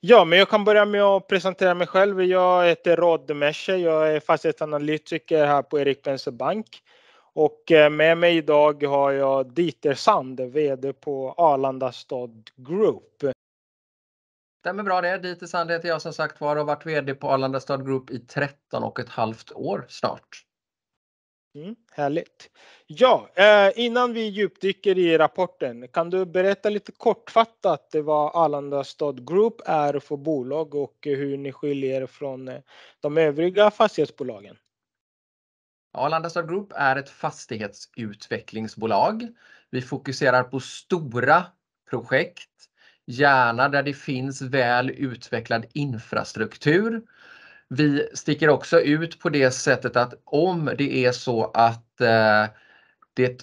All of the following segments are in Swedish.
Ja, men jag kan börja med att presentera mig själv. Jag heter Rod Meshe. Jag är fastighetsanalytiker här på Erik Penser Bank. Och eh, med mig idag har jag Dieter Sand, VD på Arlanda Stad Group. Stämmer bra det. Dieter Sand heter jag som sagt var och har varit VD på Arlanda Stad Group i 13 och ett halvt år snart. Mm, härligt. Ja, eh, innan vi djupdyker i rapporten, kan du berätta lite kortfattat vad Arlanda Stad Group är för bolag och hur ni skiljer er från eh, de övriga fastighetsbolagen? Arlanda Stad Group är ett fastighetsutvecklingsbolag. Vi fokuserar på stora projekt, gärna där det finns väl utvecklad infrastruktur vi sticker också ut på det sättet att om det är så att eh, det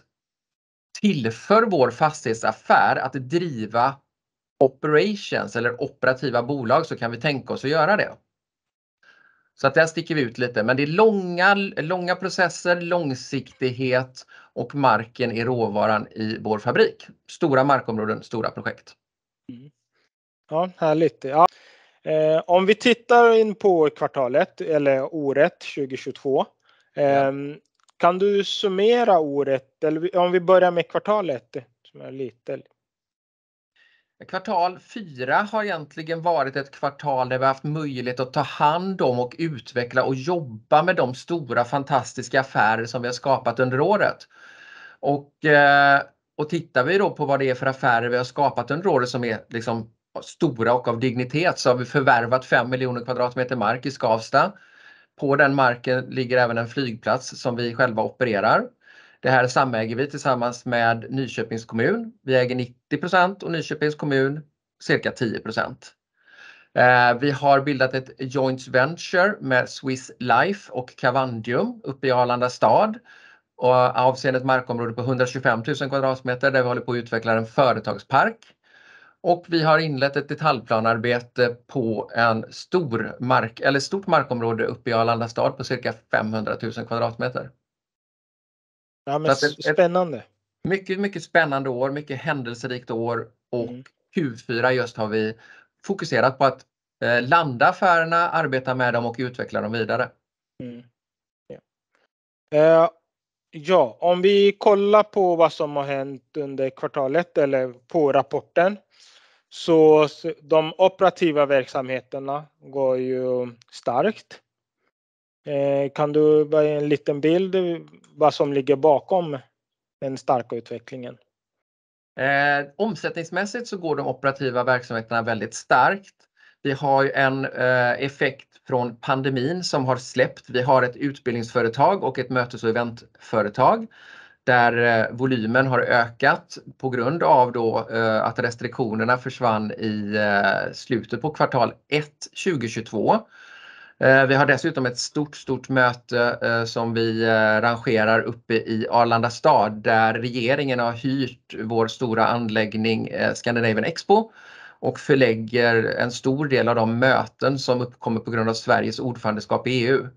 tillför vår fastighetsaffär att driva operations eller operativa bolag så kan vi tänka oss att göra det. Så att där sticker vi ut lite, men det är långa, långa processer, långsiktighet och marken är råvaran i vår fabrik. Stora markområden, stora projekt. Mm. Ja, härligt. Ja. Eh, om vi tittar in på kvartalet eller året 2022. Eh, ja. Ehm, kan du summera året? Eller om vi börjar med kvartalet som är lite. Kvartal 4 har egentligen varit ett kvartal där vi haft möjlighet att ta hand om och utveckla och jobba med de stora fantastiska affärer som vi har skapat under året. Och, eh, och tittar vi då på vad det är för affärer vi har skapat under året som är liksom stora och av dignitet så har vi förvärvat 5 miljoner kvadratmeter mark i Skavsta. På den marken ligger även en flygplats som vi själva opererar. Det här samäger vi tillsammans med Nyköpings kommun. Vi äger 90 och Nyköpings kommun cirka 10 eh, vi har bildat ett joint venture med Swiss Life och Cavandium uppe i Arlanda stad och avseende ett markområde på 125 000 kvadratmeter där vi håller på att utveckla en företagspark och vi har inlett ett detaljplanarbete på en stor mark, eller stort markområde uppe i Arlanda stad på cirka 500 000 kvadratmeter. Ja, men spännande! Mycket, mycket spännande år, mycket händelserikt år och mm. Q4 just har vi fokuserat på att eh, landa affärerna, arbeta med dem och utveckla dem vidare. Mm. Ja. Uh, ja, om vi kollar på vad som har hänt under kvartalet eller på rapporten så de operativa verksamheterna går ju starkt. Eh, kan du ge en liten bild vad som ligger bakom den starka utvecklingen? Eh, omsättningsmässigt så går de operativa verksamheterna väldigt starkt. Vi har ju en eh, effekt från pandemin som har släppt. Vi har ett utbildningsföretag och ett mötes och eventföretag där eh, volymen har ökat på grund av då eh, att restriktionerna försvann i eh, slutet på kvartal 1 2022. Vi har dessutom ett stort, stort möte som vi rangerar uppe i Arlanda stad där regeringen har hyrt vår stora anläggning Scandinavian Expo och förlägger en stor del av de möten som uppkommer på grund av Sveriges ordförandeskap i EU.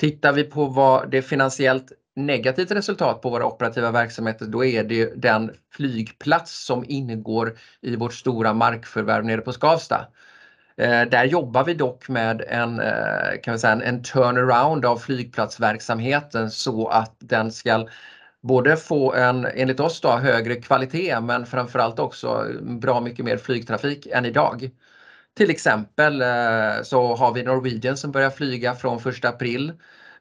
Tittar vi på vad det finansiellt negativt resultat på våra operativa verksamheter, då är det den flygplats som ingår i vårt stora markförvärv nere på Skavsta. Eh, där jobbar vi dock med en, eh, kan vi säga, en turnaround av flygplatsverksamheten så att den ska både få en, enligt oss då, högre kvalitet men framförallt också bra mycket mer flygtrafik än idag. Till exempel eh, så har vi Norwegian som börjar flyga från 1 april.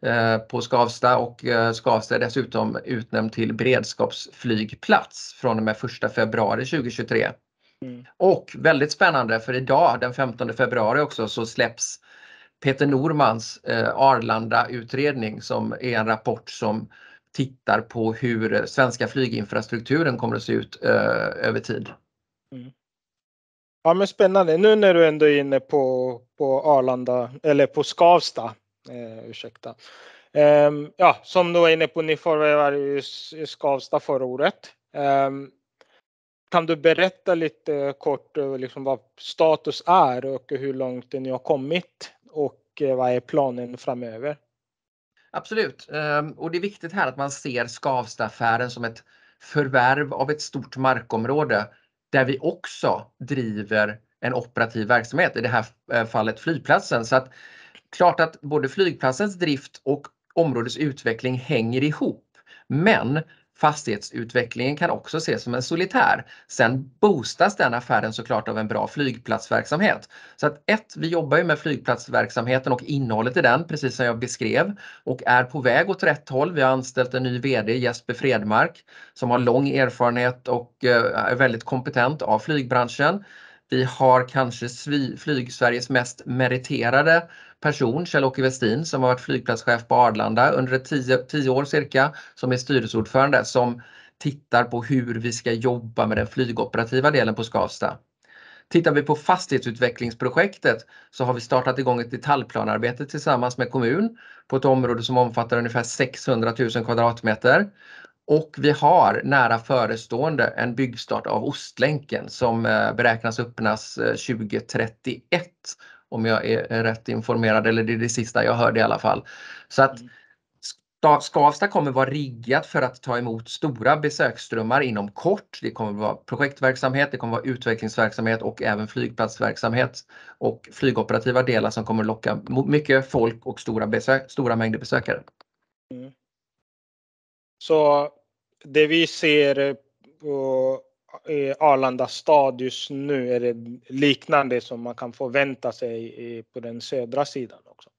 Eh, på Skavsta och eh, Skavsta är dessutom utnämnd till beredskapsflygplats från och med 1 februari 2023. Mm. Och väldigt spännande för idag den 15 februari också så släpps Peter Normans eh, Arlanda-utredning som är en rapport som tittar på hur svenska flyginfrastrukturen kommer att se ut eh, över tid. Mm. Ja men spännande. Nu när du ändå är inne på, på Arlanda eller på Skavsta Eh, ursäkta. Eh, ja, som du var inne på, ni förvärvade ju Skavsta förra året. Eh, kan du berätta lite kort liksom vad status är och hur långt ni har kommit och eh, vad är planen framöver? Absolut, ehm, och det är viktigt här att man ser Skavstaaffären som ett förvärv av ett stort markområde där vi också driver en operativ verksamhet, i det här eh, fallet flygplatsen. Så att Klart att både flygplatsens drift och områdets utveckling hänger ihop. Men fastighetsutvecklingen kan också ses som en solitär. Sen boostas den affären såklart av en bra flygplatsverksamhet. Så att ett, vi jobbar ju med flygplatsverksamheten och innehållet i den, precis som jag beskrev, och är på väg åt rätt håll. Vi har anställt en ny VD, Jesper Fredmark, som har lång erfarenhet och eh, är väldigt kompetent av flygbranschen. Vi har kanske Flygsveriges mest meriterade person, Kjell-Åke Westin, som har varit flygplatschef på Arlanda under tio, tio år cirka, som är styrelseordförande, som tittar på hur vi ska jobba med den flygoperativa delen på Skavsta. Tittar vi på fastighetsutvecklingsprojektet så har vi startat igång ett detaljplanarbete tillsammans med kommun på ett område som omfattar ungefär 600 000 kvadratmeter och vi har nära förestående en byggstart av Ostlänken som eh, beräknas öppnas 2031 eh, om jag är rätt informerad, eller det är det sista jag hörde i alla fall. Så att mm. Skavsta kommer vara riggat för att ta emot stora besöksströmmar inom kort. Det kommer vara projektverksamhet, det kommer vara utvecklingsverksamhet och även flygplatsverksamhet och flygoperativa delar som kommer locka mycket folk och stora, besök, stora mängder besökare. Mm. Så det vi ser eh, på eh, Arlanda stad just nu är det liknande som man kan förvänta sig eh, på den södra sidan också?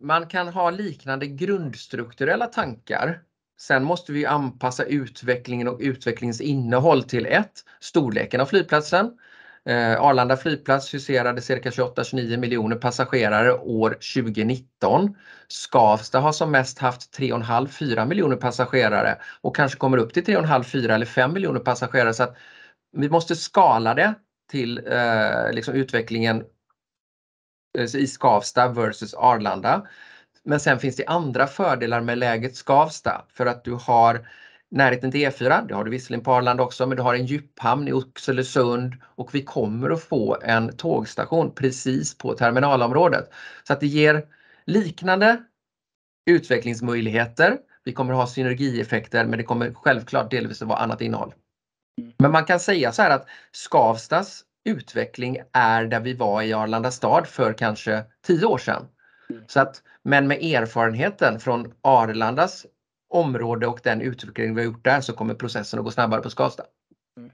Man kan ha liknande grundstrukturella tankar. Sen måste vi anpassa utvecklingen och utvecklingens innehåll till ett, storleken av flygplatsen. Eh, Arlanda flygplats huserade cirka 28-29 miljoner passagerare år 2019. Skavsta har som mest haft 3,5-4 miljoner passagerare och kanske kommer upp till 3,5-4 eller 5 miljoner passagerare. Så vi måste skala det till eh, liksom utvecklingen eh, i Skavsta versus Arlanda. Men sen finns det andra fördelar med läget Skavsta för att du har närheten till E4. Det har du visserligen på Arlanda också, men du har en djuphamn i Oxelösund och vi kommer att få en tågstation precis på terminalområdet. Så att det ger liknande utvecklingsmöjligheter. Vi kommer ha synergieffekter, men det kommer självklart delvis att vara annat innehåll. Men man kan säga så här att Skavstas utveckling är där vi var i Arlanda stad för kanske 10 år sedan. Så att, men med erfarenheten från Arlandas område och den utveckling vi har gjort där så kommer processen att gå snabbare på Skavsta. Mm.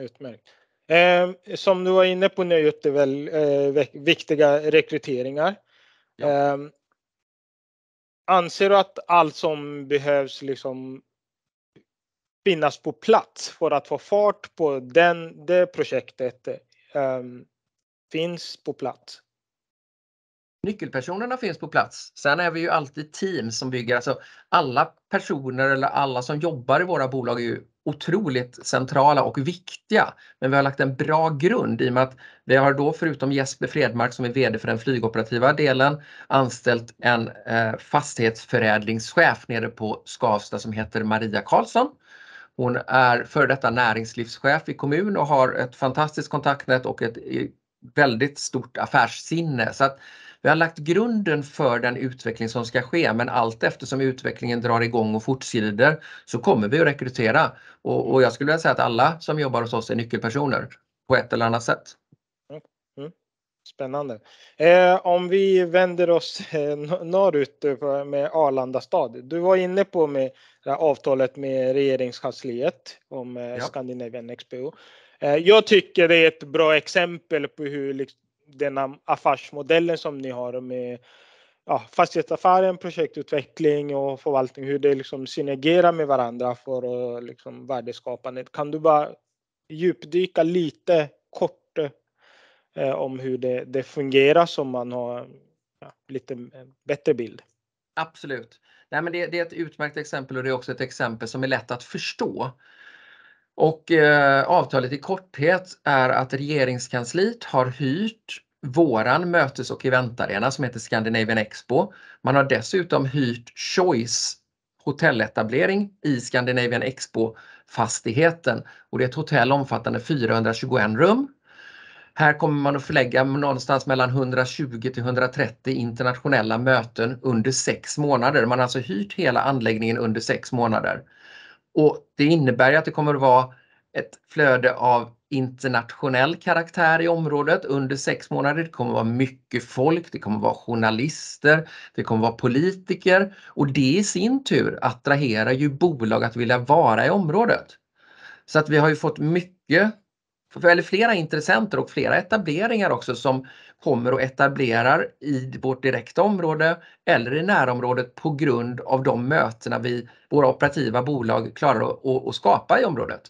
Utmärkt. Eh, som du var inne på nu Jutte, väl eh, viktiga rekryteringar. Ja. Eh, anser du att allt som behövs liksom finnas på plats för att få fart på den, det projektet ehm, finns på plats? nyckelpersonerna finns på plats. Sen är vi ju alltid team som bygger, alltså alla personer eller alla som jobbar i våra bolag är ju otroligt centrala och viktiga. Men vi har lagt en bra grund i och med att vi har då förutom Jesper Fredmark som är VD för den flygoperativa delen anställt en eh, fastighetsförädlingschef nere på Skavsta som heter Maria Karlsson. Hon är före detta näringslivschef i kommun och har ett fantastiskt kontaktnät och ett eh, väldigt stort affärssinne. Så att vi har lagt grunden för den utveckling som ska ske men allt eftersom utvecklingen drar igång och fortskrider så kommer vi att rekrytera. Och, och jag skulle vilja säga att alla som jobbar hos oss är nyckelpersoner på ett eller annat sätt. Mm, mm. Spännande. Eh, om vi vänder oss eh, norrut eh, med Arlanda stad. Du var inne på med avtalet med regeringskansliet om eh, ja. Scandinavian XPO. Eh, jag tycker det är ett bra exempel på hur liksom, denna affärsmodellen som ni har med ja, fastighetsaffären, projektutveckling och förvaltning, hur det liksom synergerar med varandra för liksom värdeskapandet. Kan du bara djupdyka lite kort eh, om hur det, det, fungerar så man har ja, lite bättre bild? Absolut. Nej, men det, det, är ett utmärkt exempel och det är också ett exempel som är lätt att förstå. Och eh, avtalet i korthet är att Regeringskansliet har hyrt våran mötes och eventarena som heter Scandinavian Expo. Man har dessutom hyrt Choice hotelletablering i Scandinavian Expo-fastigheten. Och det är ett hotell omfattande 421 rum. Här kommer man att förlägga någonstans mellan 120 till 130 internationella möten under sex månader. Man har alltså hyrt hela anläggningen under sex månader. Och det innebär ju att det kommer att vara ett flöde av internationell karaktär i området under sex månader. Det kommer att vara mycket folk, det kommer att vara journalister, det kommer att vara politiker och det i sin tur attraherar ju bolag att vilja vara i området. Så att vi har ju fått mycket eller flera intressenter och flera etableringar också som kommer och etablerar i vårt direkta område eller i närområdet på grund av de mötena vi, våra operativa bolag, klarar att, skapa i området.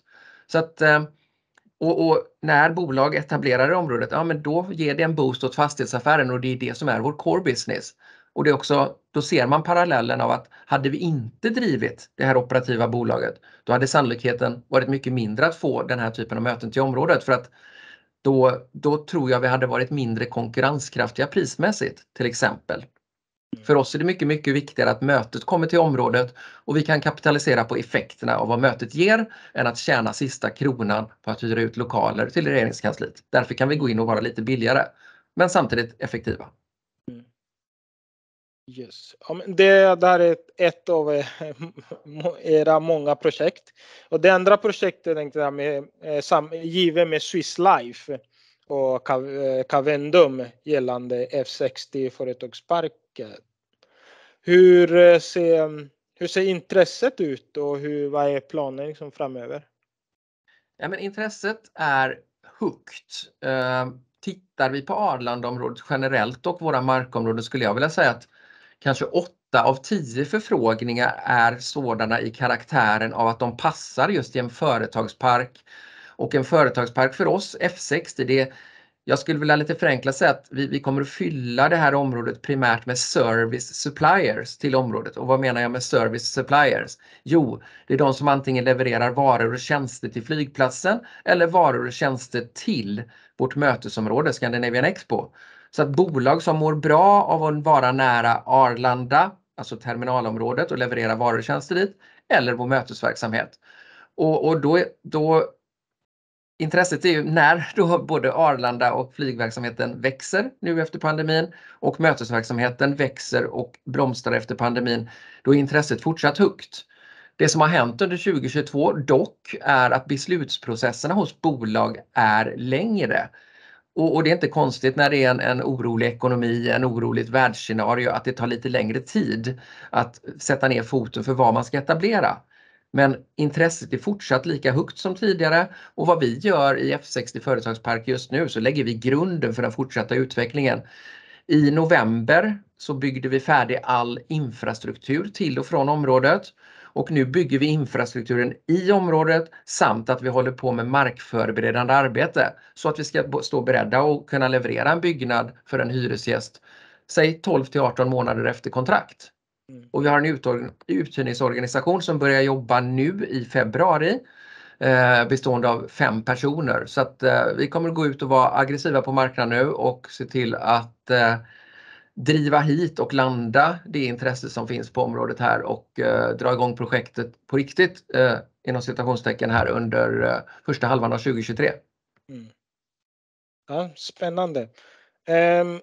Så att, eh, och, och, när bolag etablerar i området, ja men då ger det en boost åt fastighetsaffären och det är det som är vår core business. Och det är också, då ser man parallellen av att hade vi inte drivit det här operativa bolaget, då hade sannolikheten varit mycket mindre att få den här typen av möten till området för att då, då tror jag vi hade varit mindre konkurrenskraftiga prismässigt till exempel. Mm. För oss är det mycket, mycket viktigare att mötet kommer till området och vi kan kapitalisera på effekterna av vad mötet ger än att tjäna sista kronan på att hyra ut lokaler till Regeringskansliet. Därför kan vi gå in och vara lite billigare, men samtidigt effektiva. Yes. Ja, men det här är ett, ett av eh, era många projekt. Och det andra projektet tänkte jag med, eh, sam, givet med Swiss Life och eh, Cavendum gällande F60 Företagsparken. Hur ser, hur ser intresset ut och hur, vad är planen liksom framöver? Ja, men intresset är högt. Uh, tittar vi på Arlandaområdet generellt och våra markområden skulle jag vilja säga att kanske åtta av tio förfrågningar är sådana i karaktären av att de passar just i en företagspark. Och en företagspark för oss, F60, det jag skulle vilja lite förenklat säga att vi, vi kommer att fylla det här området primärt med service suppliers till området. Och vad menar jag med service suppliers? Jo, det är de som antingen levererar varor och tjänster till flygplatsen eller varor och tjänster till vårt mötesområde Scandinavian Expo. Så att bolag som mår bra av att vara nära Arlanda, alltså terminalområdet och leverera varor och tjänster dit, eller vår mötesverksamhet. Och, och då, då, intresset är ju när då både Arlanda och flygverksamheten växer nu efter pandemin och mötesverksamheten växer och blomstrar efter pandemin, då är intresset fortsatt högt. Det som har hänt under 2022 dock är att beslutsprocesserna hos bolag är längre. Och, och, det är inte konstigt när det är en, en orolig ekonomi, en oroligt världsscenario, att det tar lite längre tid att sätta ner foten för vad man ska etablera. Men intresset är fortsatt lika högt som tidigare och vad vi gör i F60 Företagspark just nu så lägger vi grunden för den fortsatta utvecklingen. I november så byggde vi färdig all infrastruktur till och från området och nu bygger vi infrastrukturen i området samt att vi håller på med markförberedande arbete så att vi ska stå beredda och kunna leverera en byggnad för en hyresgäst, säg 12 till 18 månader efter kontrakt. Mm. Och vi har en uthyrningsorganisation som börjar jobba nu i februari eh, bestående av fem personer. Så att eh, vi kommer gå ut och vara aggressiva på marknaden nu och se till att eh, driva hit och landa det intresse som finns på området här och eh, dra igång projektet på riktigt eh, inom citationstecken här under eh, första halvan av 2023. Mm. Ja, Spännande. Um,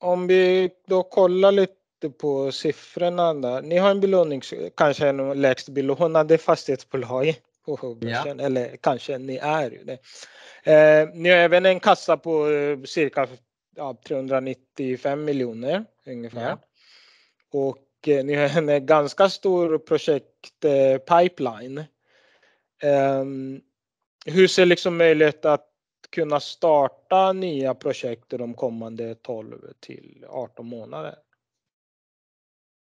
om vi då kollar lite på siffrorna där. Ni har en belåning, kanske en lägst belånade fastighetsbolag på Högbörsen, ja. eller kanske ni är det. Eh, ni har även en kassa på eh, cirka ja, 395 miljoner ungefär. Ja. Och eh, ni har en eh, ganska stor projektpipeline. Eh, ehm, hur ser liksom möjligheten att kunna starta nya projekt de kommande 12 till 18 månader?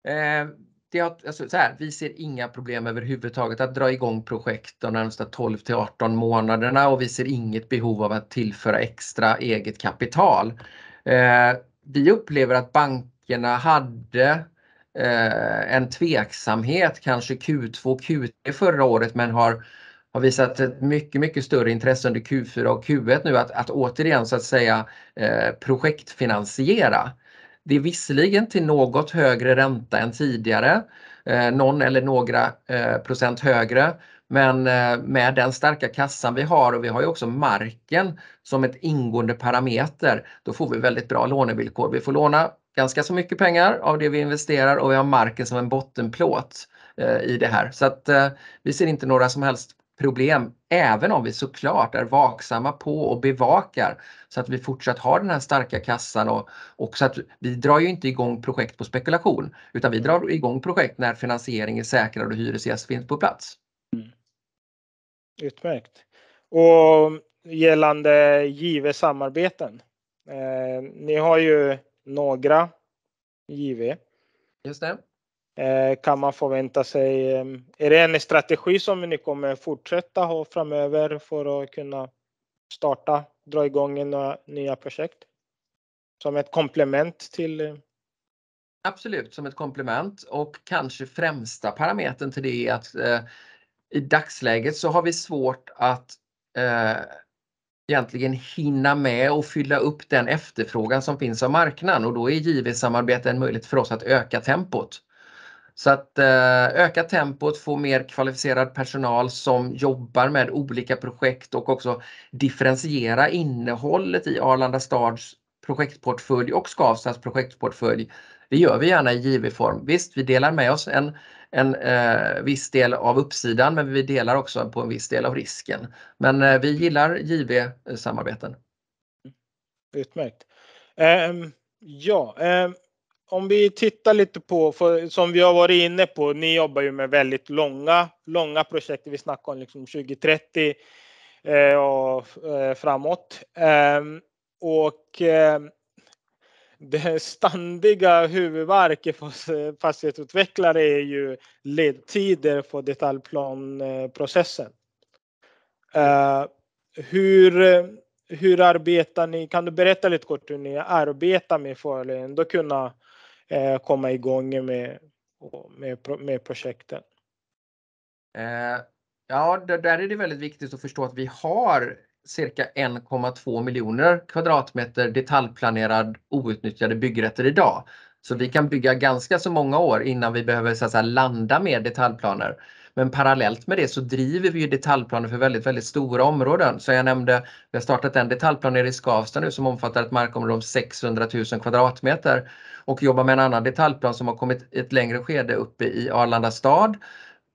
Ehm, det har, alltså, så här, vi ser inga problem överhuvudtaget att dra igång projekt de närmsta 12 till 18 månaderna och vi ser inget behov av att tillföra extra eget kapital. Eh, vi upplever att bankerna hade eh, en tveksamhet kanske Q2 Q3 förra året men har, har visat ett mycket, mycket större intresse under Q4 och Q1 nu att, att återigen så att säga eh, projektfinansiera. Det är visserligen till något högre ränta än tidigare, eh, någon eller några eh, procent högre, men eh, med den starka kassan vi har och vi har ju också marken som ett ingående parameter, då får vi väldigt bra lånevillkor. Vi får låna ganska så mycket pengar av det vi investerar och vi har marken som en bottenplåt i det här. Så att vi ser inte några som helst problem, även om vi såklart är vaksamma på och bevakar så att vi fortsatt har den här starka kassan och, och så att vi drar ju inte igång projekt på spekulation utan vi drar igång projekt när finansiering är säkrad och hyresgäst finns på plats. Mm. Utmärkt. Och gällande JV samarbeten. Eh, ni har ju några JV. Just det. Eh, kan man förvänta sig? Ehm, är det en strategi som ni kommer fortsätta ha framöver för att kunna starta, dra igång några nya projekt? Som ett komplement till? Eh? Absolut, som ett komplement och kanske främsta parametern till det är att eh, i dagsläget så har vi svårt att eh, egentligen hinna med och fylla upp den efterfrågan som finns av marknaden och då är JV-samarbete en möjlighet för oss att öka tempot. Så att eh, öka tempot, få mer kvalificerad personal som jobbar med olika projekt och också differentiera innehållet i Arlanda stads projektportfölj och Skavstas projektportfölj. Det gör vi gärna i JV-form. Visst, vi delar med oss en, en eh, viss del av uppsidan men vi delar också på en viss del av risken. Men eh, vi gillar JV-samarbeten. Utmärkt. Um, ja, um, om vi tittar lite på, för, som vi har varit inne på, ni jobbar ju med väldigt långa, långa projekt. Vi snackar om liksom 2030 eh, och eh, framåt. Eh, och ehm, det ständiga huvudvärket för fastighetsutvecklare är ju ledtider för detaljplanprocessen. Ehm, hur, hur arbetar ni? Kan du berätta lite kort hur ni arbetar med för att kunna eh, komma igång med, med, med projekten? Eh, ja, där är det väldigt viktigt att förstå att vi har cirka 1,2 miljoner kvadratmeter detaljplanerad outnyttjade byggrätter idag. Så vi kan bygga ganska så många år innan vi behöver så säga, landa med detaljplaner. Men parallellt med det så driver vi detaljplaner för väldigt, väldigt stora områden. Så jag nämnde, vi har startat en detaljplan nere i Skavsta nu som omfattar ett markområde om 600 000 kvadratmeter och jobbar med en annan detaljplan som har kommit i ett längre skede uppe i Arlanda stad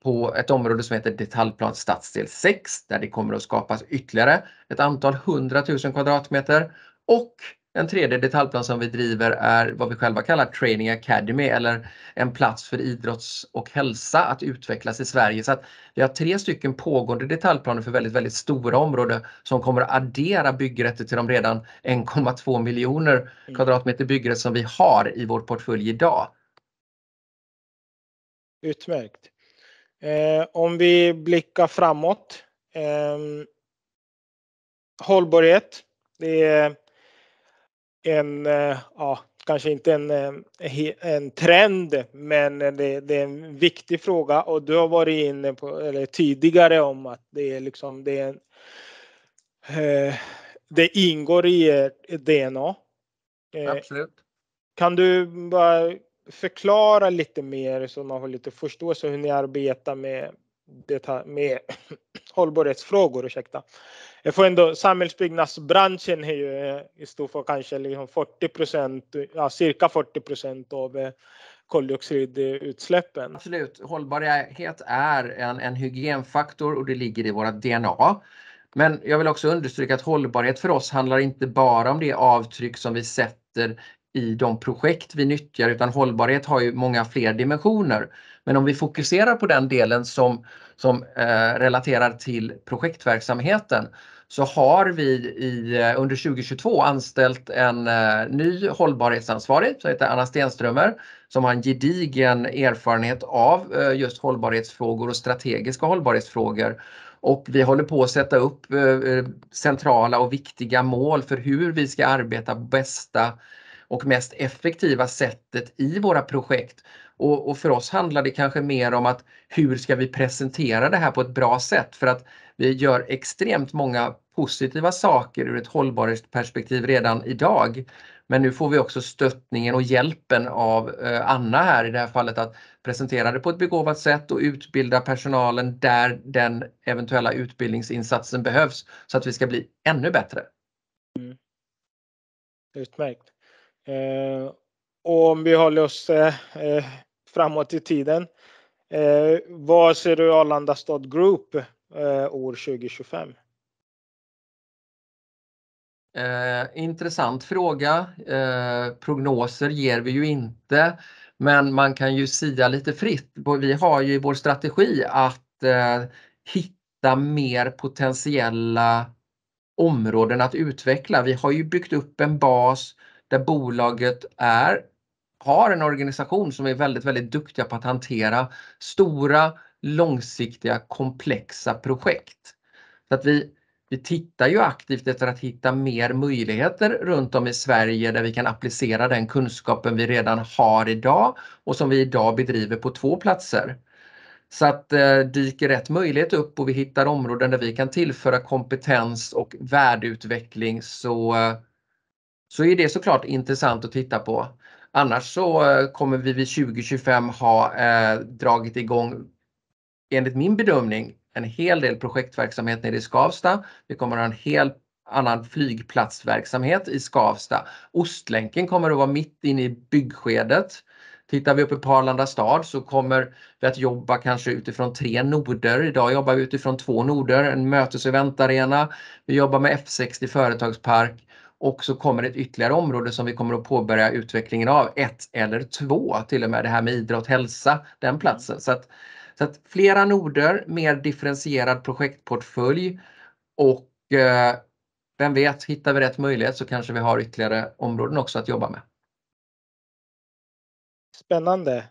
på ett område som heter detaljplan stadsdel 6 där det kommer att skapas ytterligare ett antal hundratusen kvadratmeter och en tredje detaljplan som vi driver är vad vi själva kallar Training Academy eller en plats för idrotts och hälsa att utvecklas i Sverige. Så att vi har tre stycken pågående detaljplaner för väldigt, väldigt stora områden som kommer att addera byggrätter till de redan 1,2 miljoner mm. kvadratmeter byggrätt som vi har i vår portfölj idag. Utmärkt. Eh, om vi blickar framåt. Eh, hållbarhet. Det är en, eh, ja, kanske inte en, eh, en trend, men det, det, är en viktig fråga och du har varit inne på eller tidigare om att det är liksom det är en, eh, det ingår i DNA. Absolut. Kan du bara förklara lite mer så man har lite förståelse hur ni arbetar med, med hållbarhetsfrågor, ursäkta jag får ändå samhällsbyggnadsbranschen är ju eh, i stort för kanske liksom 40 ja, cirka 40 av eh, koldioxidutsläppen. Absolut, hållbarhet är en, en hygienfaktor och det ligger i vårt DNA. Men jag vill också understryka att hållbarhet för oss handlar inte bara om det avtryck som vi sätter i de projekt vi nyttjar utan hållbarhet har ju många fler dimensioner. Men om vi fokuserar på den delen som som eh, relaterar till projektverksamheten så har vi i, eh, under 2022 anställt en eh, ny hållbarhetsansvarig som heter Anna Stenströmer som har en gedigen erfarenhet av just hållbarhetsfrågor och strategiska hållbarhetsfrågor. Och vi håller på att sätta upp centrala och viktiga mål för hur vi ska arbeta bästa och mest effektiva sättet i våra projekt. Och, och, för oss handlar det kanske mer om att hur ska vi presentera det här på ett bra sätt? För att vi gör extremt många positiva saker ur ett hållbarhetsperspektiv redan idag. Men nu får vi också stöttningen och hjälpen av eh, Anna här i det här fallet att presentera det på ett begåvat sätt och utbilda personalen där den eventuella utbildningsinsatsen behövs så att vi ska bli ännu bättre. Mm. Utmärkt. Eh, och om vi håller oss eh, eh, framåt i tiden. Eh, vad ser du Arlanda Stad Group år 2025? Eh, intressant fråga. Eh, prognoser ger vi ju inte, men man kan ju sia lite fritt. Vi har ju i vår strategi att eh, hitta mer potentiella områden att utveckla. Vi har ju byggt upp en bas där bolaget är, har en organisation som är väldigt, väldigt duktiga på att hantera stora, långsiktiga, komplexa projekt. Så att vi, vi tittar ju aktivt efter att hitta mer möjligheter runt om i Sverige där vi kan applicera den kunskapen vi redan har idag och som vi idag bedriver på två platser. Så att eh, dyker rätt möjlighet upp och vi hittar områden där vi kan tillföra kompetens och värdeutveckling så eh, så är det såklart intressant att titta på. Annars så eh, kommer vi vid 2025 ha eh, dragit igång, enligt min bedömning, en hel del projektverksamhet nere i Skavsta. Vi kommer ha en hel annan flygplatsverksamhet i Skavsta. Ostlänken kommer att vara mitt inne i byggskedet. Tittar vi uppe på Arlanda stad så kommer vi att jobba kanske utifrån tre noder. Idag jobbar vi utifrån två noder, en mötes och eventarena. Vi jobbar med F60 företagspark och så kommer ett ytterligare område som vi kommer att påbörja utvecklingen av, ett eller två, till och med det här med idrott, hälsa, den platsen. Så att, så att flera noder, mer differentierad projektportfölj och eh, vem vet, hittar vi rätt möjlighet så kanske vi har ytterligare områden också att jobba med. Spännande.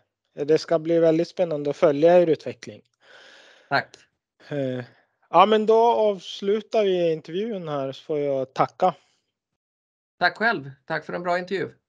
Det ska bli väldigt spännande att följa er utveckling. Tack. Eh, ja, men då avslutar vi intervjun här så får jag tacka. Tack själv. Tack för en bra intervju.